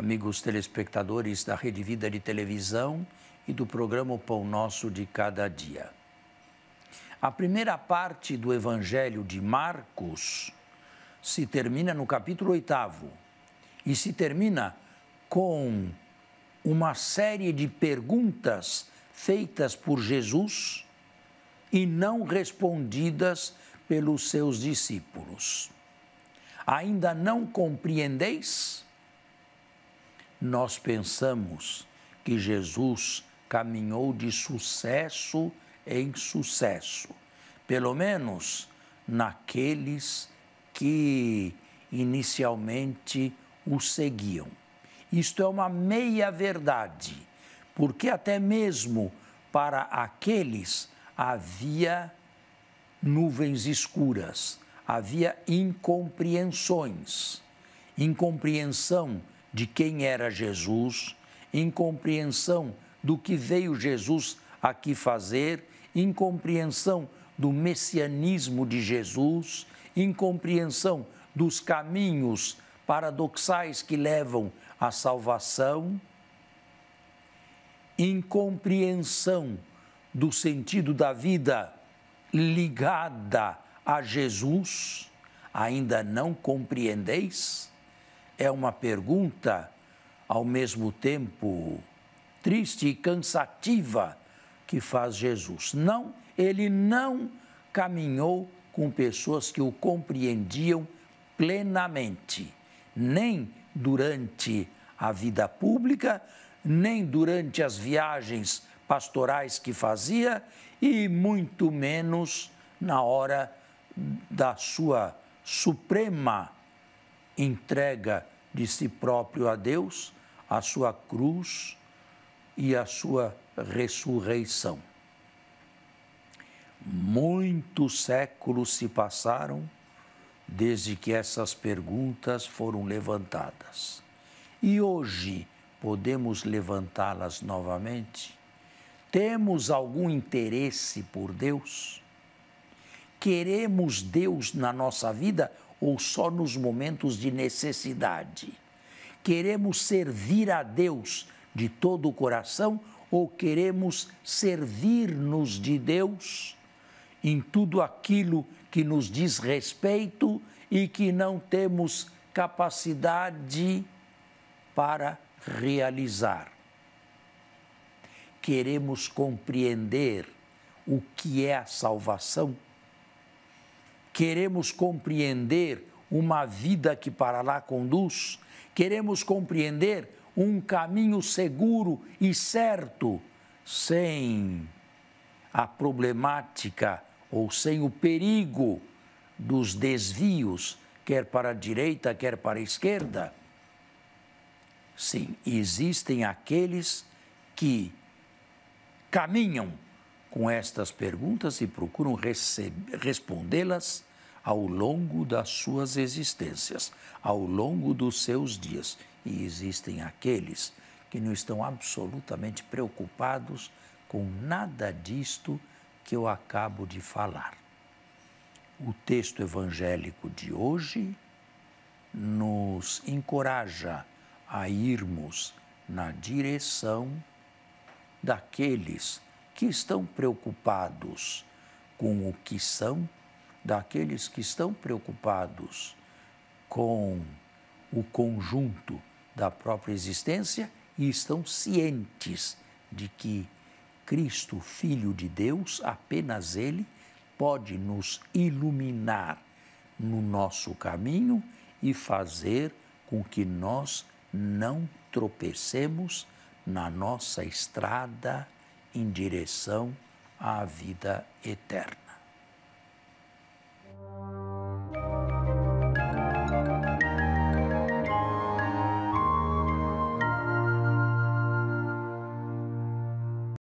amigos telespectadores da Rede Vida de Televisão e do programa Pão Nosso de Cada Dia. A primeira parte do Evangelho de Marcos se termina no capítulo 8 e se termina com uma série de perguntas feitas por Jesus e não respondidas pelos seus discípulos. Ainda não compreendeis? nós pensamos que Jesus caminhou de sucesso em sucesso, pelo menos naqueles que inicialmente o seguiam. Isto é uma meia-verdade, porque até mesmo para aqueles havia nuvens escuras, havia incompreensões. Incompreensão de quem era Jesus, em compreensão do que veio Jesus aqui fazer, em compreensão do messianismo de Jesus, em compreensão dos caminhos paradoxais que levam à salvação, em compreensão do sentido da vida ligada a Jesus, ainda não compreendeis? é uma pergunta ao mesmo tempo triste e cansativa que faz Jesus. Não, ele não caminhou com pessoas que o compreendiam plenamente, nem durante a vida pública, nem durante as viagens pastorais que fazia e muito menos na hora da sua suprema entrega de si próprio a Deus, a sua cruz e a sua ressurreição. Muitos séculos se passaram desde que essas perguntas foram levantadas. E hoje podemos levantá-las novamente? Temos algum interesse por Deus? Queremos Deus na nossa vida ou só nos momentos de necessidade? Queremos servir a Deus de todo o coração ou queremos servir-nos de Deus em tudo aquilo que nos diz respeito e que não temos capacidade para realizar? Queremos compreender o que é a salvação? Queremos compreender uma vida que para lá conduz? Queremos compreender um caminho seguro e certo, sem a problemática ou sem o perigo dos desvios, quer para a direita, quer para a esquerda? Sim, existem aqueles que caminham com estas perguntas e procuram respondê-las ao longo das suas existências, ao longo dos seus dias. E existem aqueles que não estão absolutamente preocupados com nada disto que eu acabo de falar. O texto evangélico de hoje nos encoraja a irmos na direção daqueles que estão preocupados com o que são, daqueles que estão preocupados com o conjunto da própria existência e estão cientes de que Cristo, Filho de Deus, apenas Ele, pode nos iluminar no nosso caminho e fazer com que nós não tropecemos na nossa estrada em direção à vida eterna.